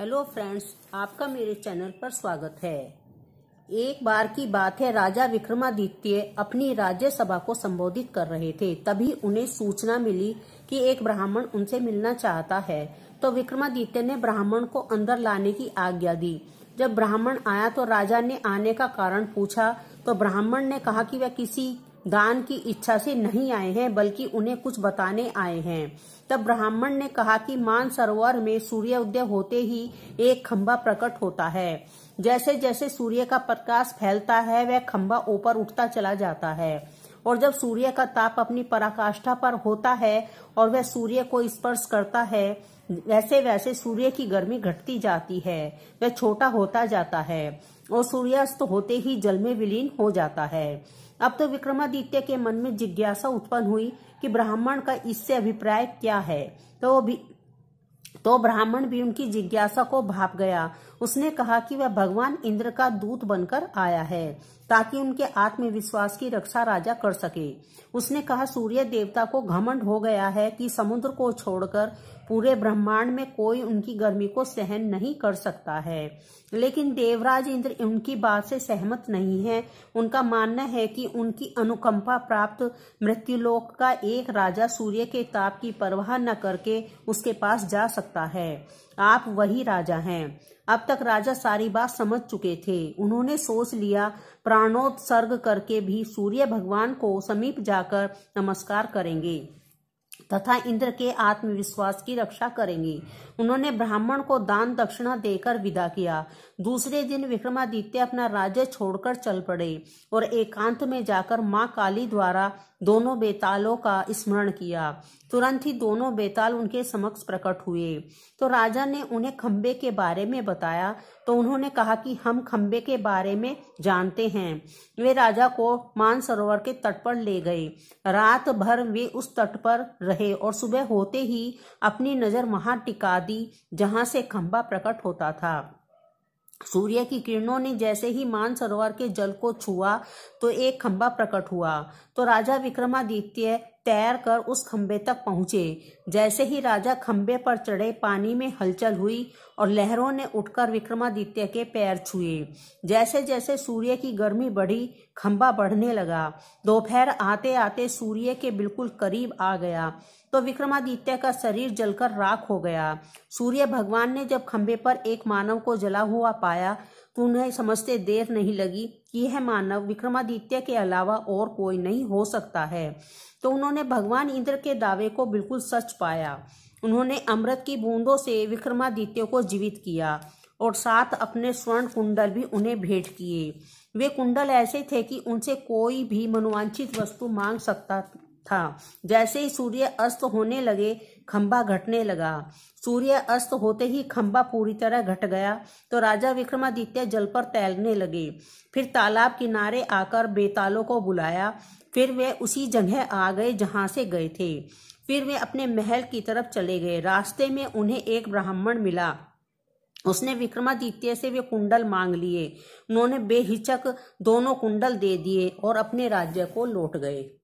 hello friends आपका मेरे channel पर स्वागत है एक बार की बात है राजा विक्रमादित्य अपनी राज्यसभा को संबोधित कर रहे थे तभी उन्हें सूचना मिली कि एक ब्राह्मण उनसे मिलना चाहता है तो विक्रमादित्य ने ब्राह्मण को अंदर लाने की आज्ञा दी जब ब्राह्मण आया तो राजा ने आने का कारण पूछा तो ब्राह्मण ने कहा कि वह किसी दान की इच्छा से नहीं आए हैं बल्कि उन्हें कुछ बताने आए हैं तब ब्राह्मण ने कहा कि मान सरोवर में सूर्य उदय होते ही एक खंबा प्रकट होता है जैसे जैसे सूर्य का प्रकाश फैलता है वह खम्बा ऊपर उठता चला जाता है और जब सूर्य का ताप अपनी पराकाष्ठा पर होता है और वह सूर्य को स्पर्श करता है वैसे वैसे सूर्य की गर्मी घटती जाती है वह छोटा होता जाता है और सूर्यास्त होते ही जल में विलीन हो जाता है अब तो विक्रमादित्य के मन में जिज्ञासा उत्पन्न हुई कि ब्राह्मण का इससे अभिप्राय क्या है तो भी तो ब्राह्मण भी उनकी जिज्ञासा को भाप गया उसने कहा कि वह भगवान इंद्र का दूत बनकर आया है ताकि उनके आत्मविश्वास की रक्षा राजा कर सके उसने कहा सूर्य देवता को घमंड हो गया है कि समुद्र को छोड़कर पूरे ब्रह्मांड में कोई उनकी गर्मी को सहन नहीं कर सकता है लेकिन देवराज इंद्र उनकी बात से सहमत नहीं है उनका मानना है कि उनकी अनुकंपा प्राप्त मृत्युलोक का एक राजा सूर्य के ताप की परवाह न करके उसके पास जा सकता है आप वही राजा हैं अब तक राजा सारी बात समझ चुके थे उन्होंने सोच लिया प्राणोत्सर्ग करके भी सूर्य भगवान को समीप जाकर नमस्कार करेंगे तथा इंद्र के आत्मविश्वास की रक्षा करेंगे उन्होंने ब्राह्मण को दान दक्षिणा देकर विदा किया दूसरे दिन विक्रमादित्य अपना राज्य छोड़कर चल पड़े और एकांत में जाकर माँ काली द्वारा दोनों बेतालों का स्मरण किया तुरंत ही दोनों बेताल उनके समक्ष प्रकट हुए तो राजा ने उन्हें खम्बे के बारे में बताया तो उन्होंने कहा कि हम खम्बे के बारे में जानते हैं वे राजा को मानसरोवर के तट पर ले गए रात भर वे उस तट पर रहे रहे और सुबह होते ही अपनी नज़र वहां टिका दी जहां से खंबा प्रकट होता था सूर्य की किरणों ने जैसे ही मानसरोवर के जल को छुआ तो एक खंबा प्रकट हुआ तो राजा विक्रमादित्य तैर कर उस खम्बे तक पहुंचे जैसे ही राजा खम्बे पर चढ़े पानी में हलचल हुई और लहरों ने उठकर विक्रमादित्य के पैर छुए जैसे जैसे सूर्य की गर्मी बढ़ी खम्बा बढ़ने लगा दोपहर आते आते सूर्य के बिल्कुल करीब आ गया तो विक्रमादित्य का शरीर जलकर राख हो गया सूर्य भगवान ने जब खम्बे पर एक मानव को जला हुआ पाया तो उन्हें समझते देर नहीं लगी यह मानव विक्रमादित्य के अलावा और कोई नहीं हो सकता है तो उन्होंने भगवान इंद्र के दावे को बिल्कुल सच पाया उन्होंने अमृत की बूंदों से विक्रमादित्य को जीवित किया और साथ अपने स्वर्ण कुंडल भी उन्हें भेंट किए वे कुंडल ऐसे थे कि उनसे कोई भी मनोवांछित वस्तु मांग सकता था जैसे ही सूर्य अस्त होने लगे खंबा घटने लगा सूर्य अस्त होते ही खंबा पूरी तरह घट गया तो राजा विक्रमादित्य जल पर तैरने लगे फिर तालाब किनारे आकर बेतालों को बुलाया फिर वे उसी जगह आ गए जहाँ से गए थे फिर वे अपने महल की तरफ चले गए रास्ते में उन्हें एक ब्राह्मण मिला उसने विक्रमादित्य से वे कुंडल मांग लिए उन्होंने बेहिचक दोनों कुंडल दे दिए और अपने राज्य को लौट गए